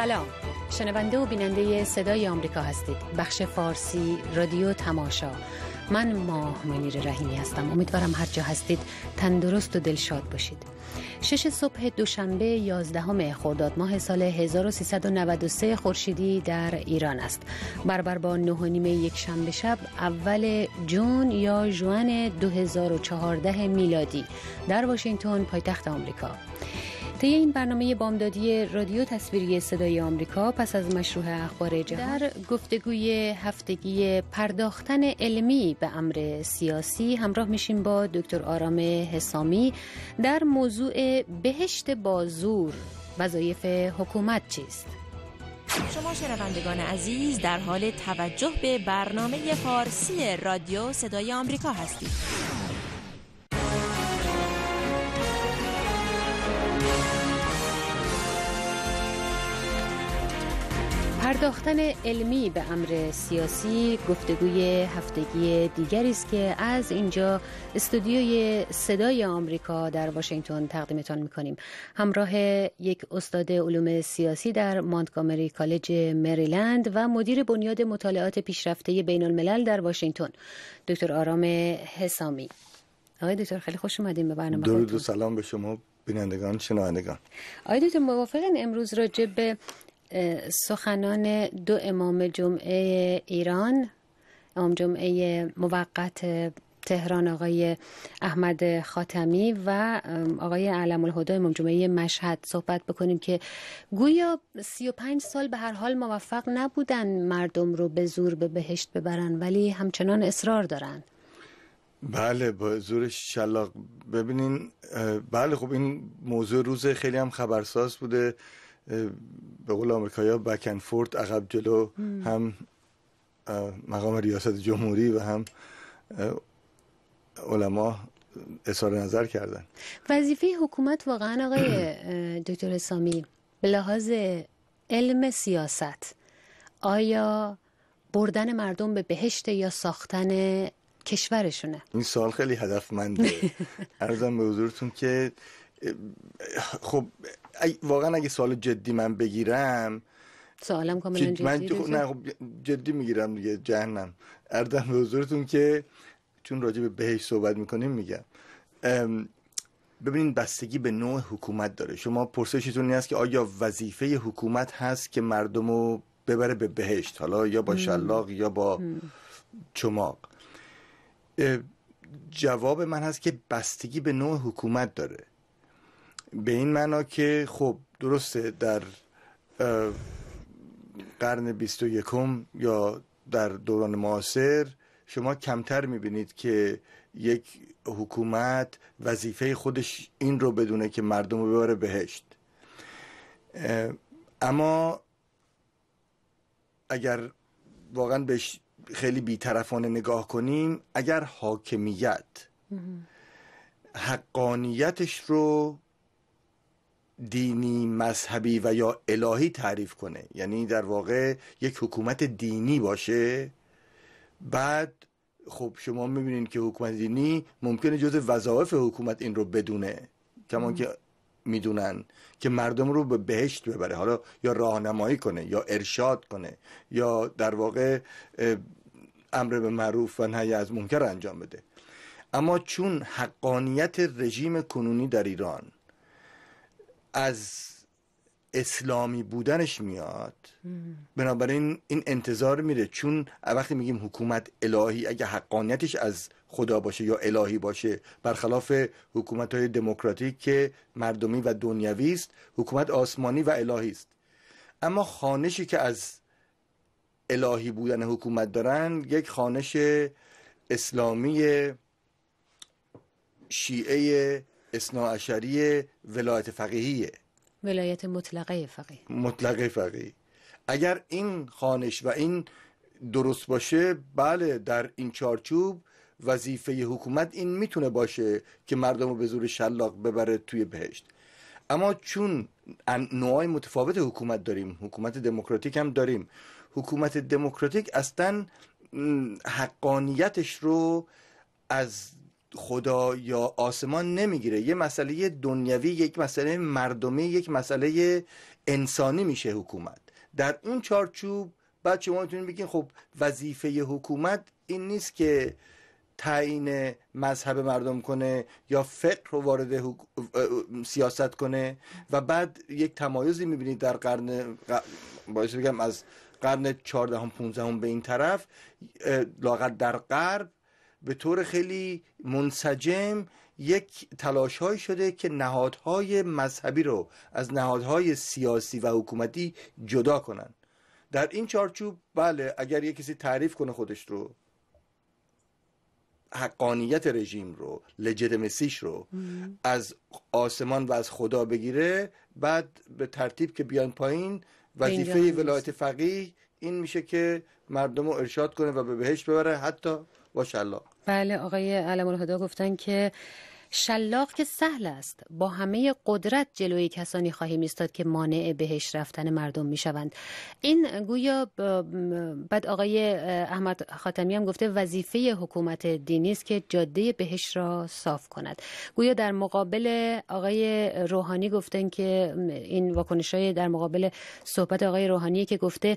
سلام شنونده و بیننده صدای آمریکا هستید بخش فارسی رادیو تماشا من ماه منیر رحیمی هستم امیدوارم هر جا هستید تندرست و دلشاد باشید شش صبح دوشنبه 11 خرداد ماه سال 1393 خورشیدی در ایران است برابر با نه نیمه یک شنبه شب اول جون یا جوان 2014 میلادی در واشنگتن پایتخت آمریکا طی این برنامه بامدادی رادیو تصویری صدای آمریکا پس از مشروع اخبار جهان در گفتگوی هفتگی پرداختن علمی به امر سیاسی همراه میشیم با دکتر آرام حسامی در موضوع بهشت بازور وظایف حکومت چیست شما شنوندگان عزیز در حال توجه به برنامه فارسی رادیو صدای آمریکا هستید پرداختن علمی به امر سیاسی گفتگوی هفتگی دیگری است که از اینجا استودیوی صدای آمریکا در واشنگتن تقدیمتان میکنیم همراه یک استاد علوم سیاسی در مانتگامری کالج مریلند و مدیر بنیاد مطالعات پیشرفته بین الملل در واشنگتن دکتر آرام حسامی آقای دکتر خیلی خوش اومدیم به برنامه درود و سلام به شما بینندگان شنوندگان آقای دکتر موافقن امروز راجع به سخنان دو امام جمعه ایران امام جمعه موقت تهران آقای احمد خاتمی و آقای علم الهدا امام جمعه مشهد صحبت بکنیم که گویا 35 سال به هر حال موفق نبودن مردم رو به زور به بهشت ببرن ولی همچنان اصرار دارن بله با زور شلاق ببینین بله خب این موضوع روز خیلی هم خبرساز بوده به قول امریکایی بک فورت عقب جلو هم مقام ریاست جمهوری و هم علما اظهار نظر کردن وظیفه حکومت واقعا آقای دکتر سامی به لحاظ علم سیاست آیا بردن مردم به بهشت یا ساختن کشورشونه این سال خیلی هدفمنده ارزم به حضورتون که خب واقعا اگه سوال جدی من بگیرم سوالم کاملا جدی من خب، جدی, نه خب جدی میگیرم دیگه جهنم اردم به حضورتون که چون راجع به بهش صحبت میکنیم میگم ببینید بستگی به نوع حکومت داره شما پرسشتون این است که آیا وظیفه حکومت هست که مردم رو ببره به بهشت حالا یا با شلاق یا با چماق جواب من هست که بستگی به نوع حکومت داره به این معنا که خب درسته در قرن یکم یا در دوران معاصر شما کمتر میبینید که یک حکومت وظیفه خودش این رو بدونه که مردم رو ببره بهشت اما اگر واقعا بهش خیلی بیطرفانه نگاه کنیم اگر حاکمیت حقانیتش رو دینی مذهبی و یا الهی تعریف کنه یعنی در واقع یک حکومت دینی باشه بعد خب شما میبینید که حکومت دینی ممکنه جز وظایف حکومت این رو بدونه کمان که میدونن که مردم رو به بهشت ببره حالا یا راهنمایی کنه یا ارشاد کنه یا در واقع امر به معروف و نهی از منکر انجام بده اما چون حقانیت رژیم کنونی در ایران از اسلامی بودنش میاد بنابراین این انتظار میره چون وقتی میگیم حکومت الهی اگه حقانیتش از خدا باشه یا الهی باشه برخلاف حکومت های دموکراتیک که مردمی و دنیوی است حکومت آسمانی و الهی است اما خانشی که از الهی بودن حکومت دارن یک خانش اسلامی شیعه شریع ولایت فقیهیه ولایت مطلقه فقیه مطلقه فقیه اگر این خانش و این درست باشه بله در این چارچوب وظیفه حکومت این میتونه باشه که مردم رو به زور شلاق ببره توی بهشت اما چون نوعای متفاوت حکومت داریم حکومت دموکراتیک هم داریم حکومت دموکراتیک اصلا حقانیتش رو از خدا یا آسمان نمیگیره یه مسئله دنیوی یک مسئله مردمی یک مسئله انسانی میشه حکومت در اون چارچوب بعد شما میتونید بگین خب وظیفه حکومت این نیست که تعیین مذهب مردم کنه یا فقر رو وارد سیاست کنه و بعد یک تمایزی میبینید در قرن باید بگم از قرن 14 هم 15 هم به این طرف لاغت در قرب به طور خیلی منسجم یک تلاش شده که نهادهای مذهبی رو از نهادهای سیاسی و حکومتی جدا کنن در این چارچوب بله اگر یه کسی تعریف کنه خودش رو حقانیت رژیم رو مسیش رو از آسمان و از خدا بگیره بعد به ترتیب که بیان پایین وظیفه ولایت فقیه این میشه که مردم رو ارشاد کنه و به بهش ببره حتی با شلاق بله آقای علم الهدا گفتن که شلاق که سهل است با همه قدرت جلوی کسانی خواهیم ایستاد که مانع بهش رفتن مردم میشوند این گویا بعد آقای احمد خاتمی هم گفته وظیفه حکومت دینی است که جاده بهش را صاف کند گویا در مقابل آقای روحانی گفتن که این واکنش های در مقابل صحبت آقای روحانی که گفته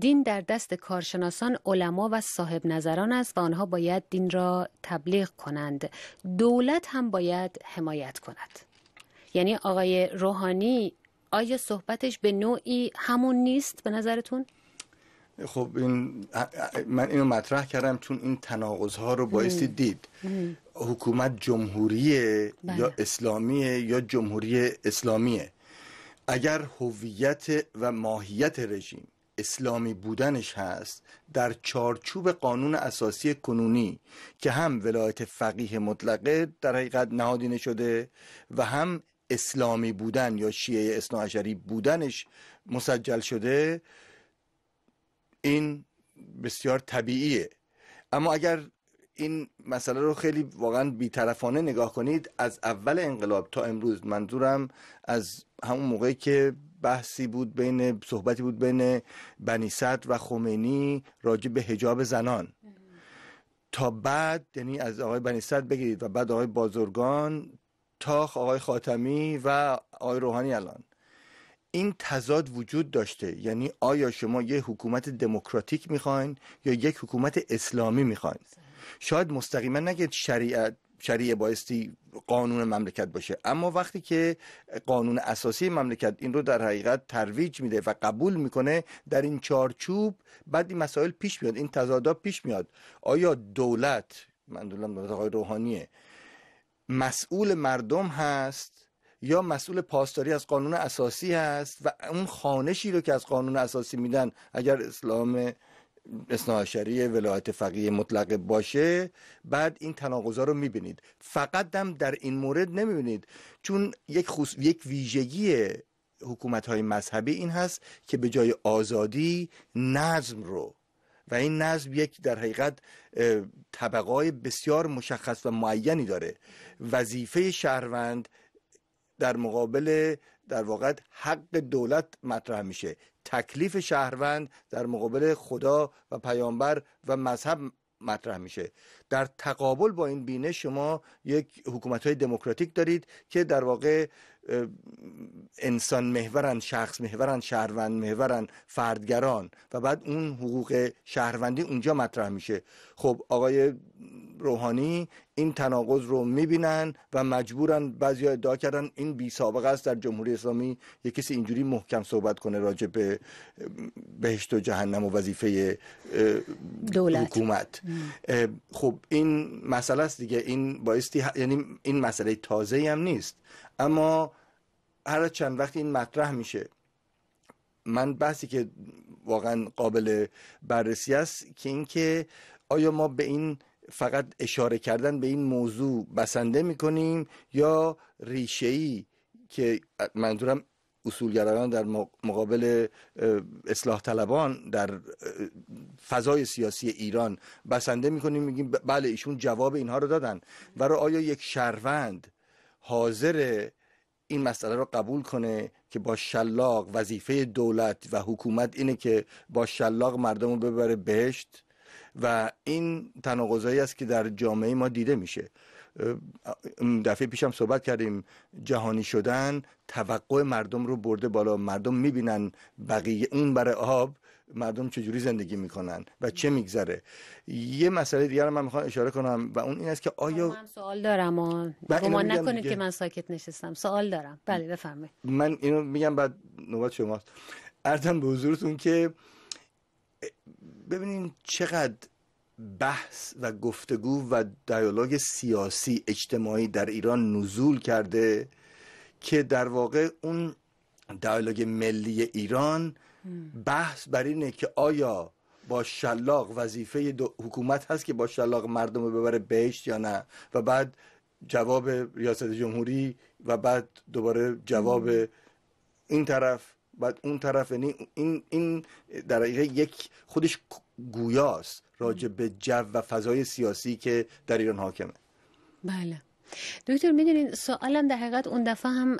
دین در دست کارشناسان علما و صاحب نظران است و آنها باید دین را تبلیغ کنند دولت هم باید حمایت کند یعنی آقای روحانی آیا صحبتش به نوعی همون نیست به نظرتون؟ خب این من اینو مطرح کردم چون این تناقض ها رو بایستی دید حکومت جمهوریه یا بله. اسلامیه یا جمهوری اسلامیه اگر هویت و ماهیت رژیم اسلامی بودنش هست در چارچوب قانون اساسی کنونی که هم ولایت فقیه مطلقه در حقیقت نهادینه شده و هم اسلامی بودن یا شیعه اسناعشری بودنش مسجل شده این بسیار طبیعیه اما اگر این مسئله رو خیلی واقعا بیطرفانه نگاه کنید از اول انقلاب تا امروز منظورم از همون موقعی که بحثی بود بین صحبتی بود بین بنی صدر و خمینی راجع به حجاب زنان تا بعد یعنی از آقای بنی صدر بگیرید و بعد آقای بازرگان تا آقای خاتمی و آقای روحانی الان این تضاد وجود داشته یعنی آیا شما یه حکومت دموکراتیک میخواین یا یک حکومت اسلامی میخواین شاید مستقیما نگید شریعت شریعه بایستی قانون مملکت باشه اما وقتی که قانون اساسی مملکت این رو در حقیقت ترویج میده و قبول میکنه در این چارچوب بعد این مسائل پیش میاد این تضادا پیش میاد آیا دولت منظورم دولت آقای روحانیه مسئول مردم هست یا مسئول پاسداری از قانون اساسی هست و اون خانشی رو که از قانون اساسی میدن اگر اسلام اصناعشری ولایت فقیه مطلق باشه بعد این تناقضا رو میبینید فقط هم در این مورد نمیبینید چون یک, یک ویژگی حکومت های مذهبی این هست که به جای آزادی نظم رو و این نظم یک در حقیقت طبقای بسیار مشخص و معینی داره وظیفه شهروند در مقابل در واقع حق دولت مطرح میشه تکلیف شهروند در مقابل خدا و پیامبر و مذهب مطرح میشه در تقابل با این بینش شما یک حکومت های دموکراتیک دارید که در واقع انسان محورن شخص مهورن شهروند محورن فردگران و بعد اون حقوق شهروندی اونجا مطرح میشه خب آقای روحانی این تناقض رو میبینن و مجبورن بعضی ادعا کردن این بی است در جمهوری اسلامی یه کسی اینجوری محکم صحبت کنه راجع به بهشت و جهنم و وظیفه دولت حکومت خب این مسئله است دیگه این بایستی یعنی این مسئله تازه هم نیست اما هر چند وقت این مطرح میشه من بحثی که واقعا قابل بررسی است که اینکه آیا ما به این فقط اشاره کردن به این موضوع بسنده میکنیم یا ریشه ای که منظورم اصولگرایان در مقابل اصلاح طلبان در فضای سیاسی ایران بسنده میکنیم میگیم بله ایشون جواب اینها رو دادن و آیا یک شهروند حاضر این مسئله رو قبول کنه که با شلاق وظیفه دولت و حکومت اینه که با شلاق مردم رو ببره بهشت و این تناقضایی است که در جامعه ما دیده میشه دفعه پیشم صحبت کردیم جهانی شدن توقع مردم رو برده بالا مردم میبینن بقیه اون برای آب مردم چجوری زندگی میکنن و چه میگذره یه مسئله دیگر من میخوام اشاره کنم و اون این است که آیا من سوال دارم شما نکنید که من ساکت نشستم سوال دارم بله بفرمایید من اینو میگم بعد نوبت شماست ارزم به حضورتون که ببینین چقدر بحث و گفتگو و دیالوگ سیاسی اجتماعی در ایران نزول کرده که در واقع اون دیالوگ ملی ایران بحث بر اینه که آیا با شلاق وظیفه حکومت هست که با شلاق مردم رو ببره بهشت یا نه و بعد جواب ریاست جمهوری و بعد دوباره جواب این طرف بعد اون طرف یعنی این این در یک خودش گویاست راجع به جو و فضای سیاسی که در ایران حاکمه بله دکتر میدونین سوالم در حقیقت اون دفعه هم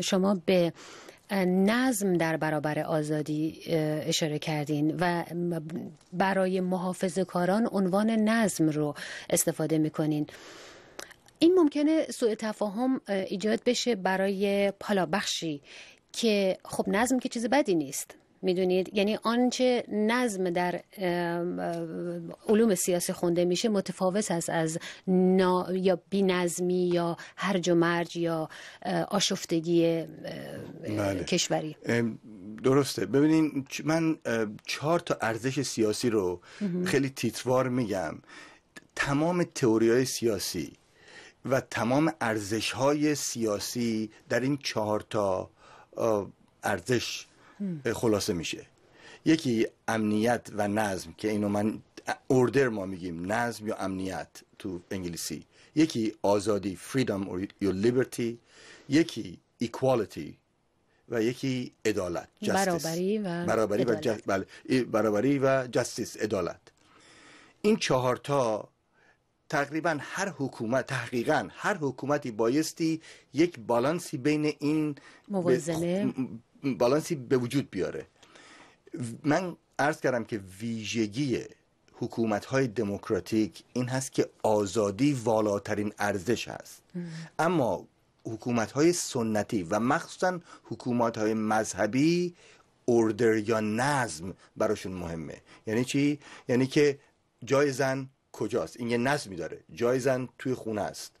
شما به نظم در برابر آزادی اشاره کردین و برای محافظ کاران عنوان نظم رو استفاده میکنین این ممکنه سوء تفاهم ایجاد بشه برای پالا بخشی که خب نظم که چیز بدی نیست میدونید یعنی آنچه نظم در علوم سیاسی خونده میشه متفاوت است از نا... یا بینظمی یا هرج و مرج یا آشفتگی بله. کشوری درسته ببینین من چهار تا ارزش سیاسی رو خیلی تیتوار میگم تمام تهوری های سیاسی و تمام ارزش های سیاسی در این چهار تا ارزش خلاصه میشه یکی امنیت و نظم که اینو من اوردر ما میگیم نظم یا امنیت تو انگلیسی یکی آزادی freedom یا liberty یکی equality و یکی عدالت برابری و برابری و بله، برابری و جستیس ادالت این چهارتا تقریبا هر حکومت تحقیقا هر حکومتی بایستی یک بالانسی بین این موازنه بالانسی به وجود بیاره من عرض کردم که ویژگی حکومت های دموکراتیک این هست که آزادی والاترین ارزش هست اما حکومت های سنتی و مخصوصا حکومت های مذهبی اردر یا نظم براشون مهمه یعنی چی؟ یعنی که جای زن کجاست؟ این یه نظمی داره جای زن توی خونه است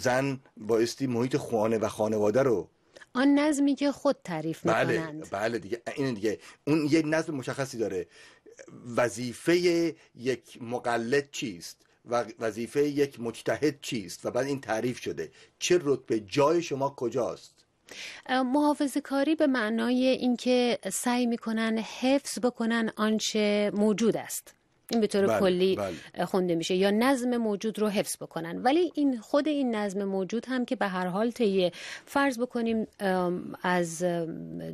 زن بایستی محیط خوانه و خانواده رو آن نظمی که خود تعریف می بله بله دیگه این دیگه اون یه نظم مشخصی داره وظیفه یک مقلد چیست و وظیفه یک مجتهد چیست و بعد این تعریف شده چه رتبه جای شما کجاست محافظ کاری به معنای اینکه سعی میکنن حفظ بکنن آنچه موجود است این به طور بله، کلی بله. خونده میشه یا نظم موجود رو حفظ بکنن ولی این خود این نظم موجود هم که به هر حال طی فرض بکنیم از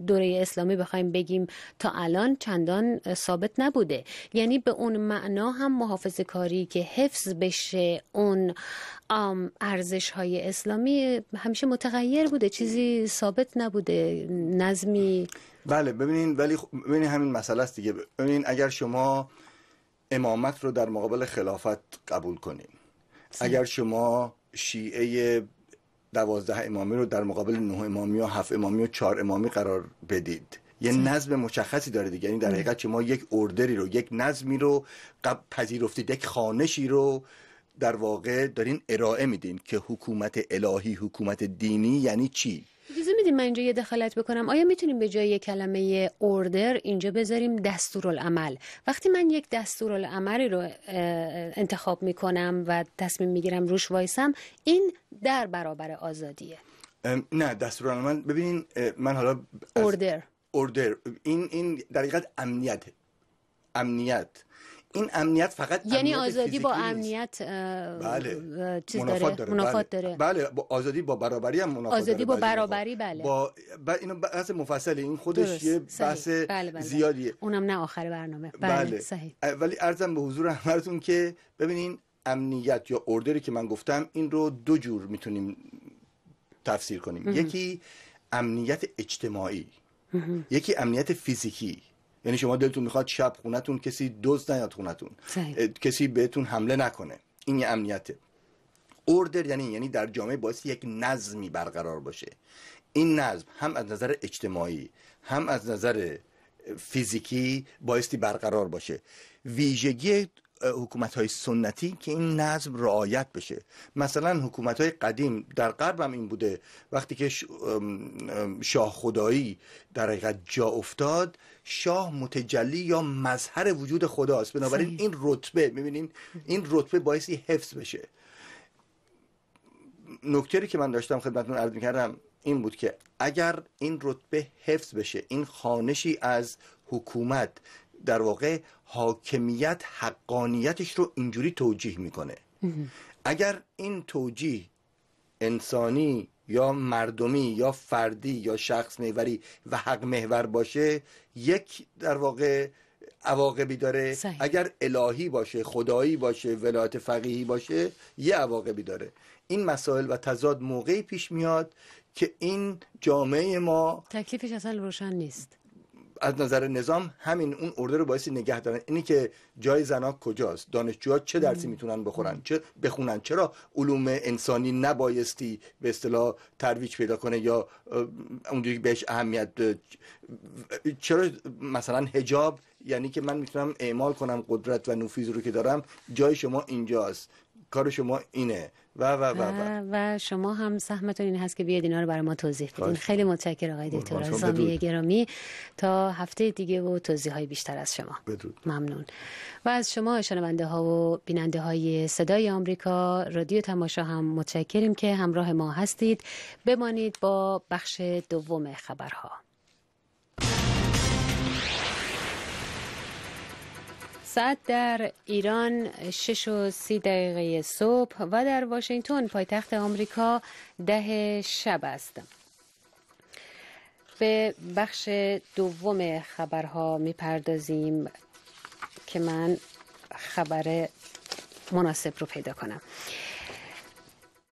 دوره اسلامی بخوایم بگیم تا الان چندان ثابت نبوده یعنی به اون معنا هم محافظه کاری که حفظ بشه اون ارزش های اسلامی همیشه متغیر بوده چیزی ثابت نبوده نظمی بله ببینین ولی خ... خب، ببینین همین مسئله است دیگه ببینین اگر شما امامت رو در مقابل خلافت قبول کنیم اگر شما شیعه دوازده امامی رو در مقابل نه امامی و هفت امامی و چهار امامی قرار بدید یه نظم مشخصی داره دیگه یعنی در حقیقت شما یک اردری رو یک نظمی رو قبل پذیرفتید یک خانشی رو در واقع دارین ارائه میدین که حکومت الهی حکومت دینی یعنی چی اجازه میدیم من اینجا یه دخالت بکنم آیا میتونیم به جای کلمه اوردر اینجا بذاریم دستورالعمل وقتی من یک دستورالعملی رو انتخاب میکنم و تصمیم میگیرم روش وایسم این در برابر آزادیه نه دستورالعمل ببینین من حالا اوردر اوردر این این در امنیت امنیت این امنیت فقط یعنی آزادی با امنیت بله. چیز بله. داره, بله. آزادی با برابری هم منافات آزادی با برابری بله با, با اینو بحث این خودش یه بحث بله،, بله،, بله زیادیه اونم نه آخر برنامه بله, صحیح. ولی ارزم به حضور همتون که ببینین امنیت یا اردری که من گفتم این رو دو جور میتونیم تفسیر کنیم یکی امنیت اجتماعی یکی امنیت فیزیکی یعنی شما دلتون میخواد شب خونتون کسی دزد نیاد خونتون کسی بهتون حمله نکنه این یه امنیته اوردر یعنی یعنی در جامعه باعث یک نظمی برقرار باشه این نظم هم از نظر اجتماعی هم از نظر فیزیکی بایستی برقرار باشه ویژگی حکومت های سنتی که این نظم رعایت بشه مثلا حکومت های قدیم در غرب هم این بوده وقتی که شاه خدایی در حقیقت جا افتاد شاه متجلی یا مظهر وجود خداست بنابراین این رتبه میبینین این رتبه باعثی حفظ بشه نکتری که من داشتم خدمتتون عرض میکردم این بود که اگر این رتبه حفظ بشه این خانشی از حکومت در واقع حاکمیت حقانیتش رو اینجوری توجیه میکنه اگر این توجیه انسانی یا مردمی یا فردی یا شخص میوری و حق محور باشه یک در واقع عواقبی داره اگر الهی باشه خدایی باشه ولایت فقیهی باشه یه عواقبی داره این مسائل و تضاد موقعی پیش میاد که این جامعه ما تکلیفش اصلا روشن نیست از نظر نظام همین اون ارده رو باعث نگه دارن اینی که جای زنا کجاست دانشجوها چه درسی میتونن بخورن چه بخونن چرا علوم انسانی نبایستی به اصطلاح ترویج پیدا کنه یا اونجوری بهش اهمیت چرا مثلا حجاب یعنی که من میتونم اعمال کنم قدرت و نفوذ رو که دارم جای شما اینجاست کار شما اینه و و و, شما هم سهمتون این هست که بیاید اینا رو برای ما توضیح بدین خیلی متشکر آقای دکتر زامی گرامی تا هفته دیگه و توضیح های بیشتر از شما ممنون و از شما شنونده ها و بیننده های صدای آمریکا رادیو تماشا هم متشکریم که همراه ما هستید بمانید با بخش دوم خبرها ساعت در ایران شش و سی دقیقه صبح و در واشنگتن پایتخت آمریکا ده شب است. به بخش دوم خبرها میپردازیم که من خبر مناسب رو پیدا کنم